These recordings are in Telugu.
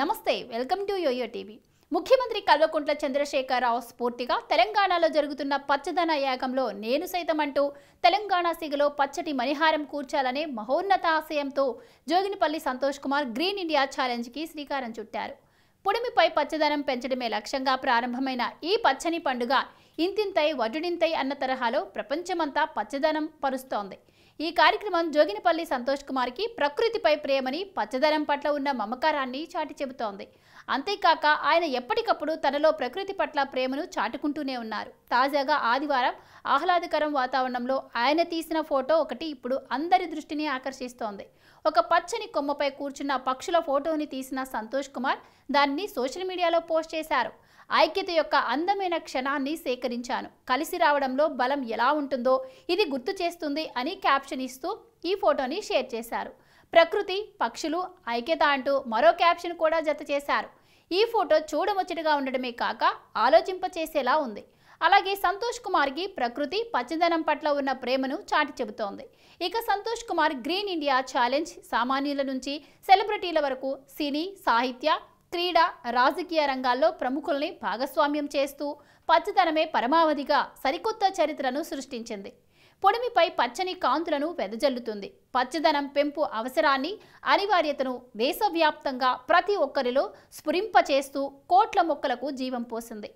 నమస్తే వెల్కమ్ టు యోయో టీవీ ముఖ్యమంత్రి కల్వకుంట్ల చంద్రశేఖరరావు స్ఫూర్తిగా తెలంగాణలో జరుగుతున్న పచ్చదన యాగంలో నేను సైతం అంటూ తెలంగాణ సిగలో పచ్చటి మణిహారం కూర్చాలనే మహోన్నత ఆశయంతో జోగినిపల్లి సంతోష్ కుమార్ గ్రీన్ ఇండియా ఛాలెంజ్కి శ్రీకారం చుట్టారు పొడిమిపై పచ్చదనం పెంచడమే లక్ష్యంగా ప్రారంభమైన ఈ పచ్చని పండుగ ఇంతింతై వడ్డుడింతై అన్న తరహాలో ప్రపంచమంతా పచ్చదనం పరుస్తోంది ఈ కార్యక్రమం జోగినపల్లి సంతోష్ కుమార్కి ప్రకృతిపై ప్రేమని పచ్చదనం పట్ల ఉన్న మమకారాన్ని చాటి చెబుతోంది అంతేకాక ఆయన ఎప్పటికప్పుడు తనలో ప్రకృతి పట్ల ప్రేమను చాటుకుంటూనే ఉన్నారు తాజాగా ఆదివారం ఆహ్లాదకరం వాతావరణంలో ఆయన తీసిన ఫోటో ఒకటి ఇప్పుడు అందరి దృష్టిని ఆకర్షిస్తోంది ఒక పచ్చని కొమ్మపై కూర్చున్న పక్షుల ఫోటోని తీసిన సంతోష్ కుమార్ దాన్ని సోషల్ మీడియాలో పోస్ట్ చేశారు ఐక్యత యొక్క అందమైన క్షణాన్ని సేకరించాను కలిసి రావడంలో బలం ఎలా ఉంటుందో ఇది గుర్తు చేస్తుంది అని క్యాప్షన్ ఇస్తూ ఈ ఫోటోని షేర్ చేశారు ప్రకృతి పక్షులు ఐక్యత అంటూ మరో క్యాప్షన్ కూడా జత చేశారు ఈ ఫోటో చూడముచ్చటగా ఉండడమే కాక ఆలోచింపచేసేలా ఉంది అలాగే సంతోష్ కుమార్కి ప్రకృతి పచ్చదనం పట్ల ఉన్న ప్రేమను చాటి చెబుతోంది ఇక Santosh Kumar green India challenge సామాన్యుల నుంచి సెలబ్రిటీల వరకు సినీ సాహిత్య క్రీడ రాజకీయ రంగాల్లో ప్రముఖుల్ని భాగస్వామ్యం చేస్తూ పచ్చదనమే పరమావధిగా సరికొత్త చరిత్రను సృష్టించింది పొడిమిపై పచ్చని కాంతులను వెదజల్లుతుంది పచ్చదనం పెంపు అవసరాన్ని అనివార్యతను దేశవ్యాప్తంగా ప్రతి ఒక్కరిలో స్ఫురింపచేస్తూ కోట్ల మొక్కలకు జీవం పోసింది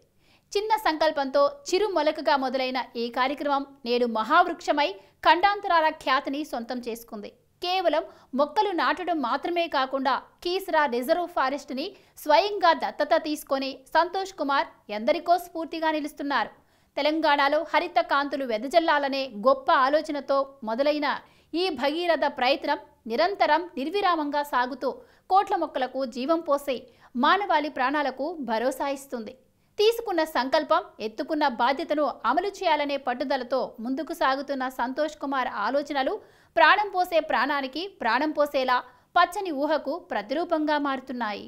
చిన్న సంకల్పంతో చిరు మొలకగా మొదలైన ఈ కార్యక్రమం నేడు మహావృక్షమై ఖండాంతరాల ఖ్యాతిని సొంతం చేసుకుంది కేవలం మొక్కలు నాటడం మాత్రమే కాకుండా కీసరా రిజర్వ్ ఫారెస్ట్ని స్వయంగా దత్తత తీసుకొని సంతోష్ కుమార్ ఎందరికో స్ఫూర్తిగా నిలుస్తున్నారు తెలంగాణలో హరిత కాంతులు వెదజల్లాలనే గొప్ప ఆలోచనతో మొదలైన ఈ భగీరథ ప్రయత్నం నిరంతరం నిర్విరామంగా సాగుతూ కోట్ల మొక్కలకు జీవం పోసే మానవాళి ప్రాణాలకు భరోసా ఇస్తుంది తీసుకున్న సంకల్పం ఎత్తుకున్న బాధ్యతను అమలు చేయాలనే పట్టుదలతో ముందుకు సాగుతున్న సంతోష్ కుమార్ ఆలోచనలు ప్రాణం పోసే ప్రాణానికి ప్రాణం పోసేలా పచ్చని ఊహకు ప్రతిరూపంగా మారుతున్నాయి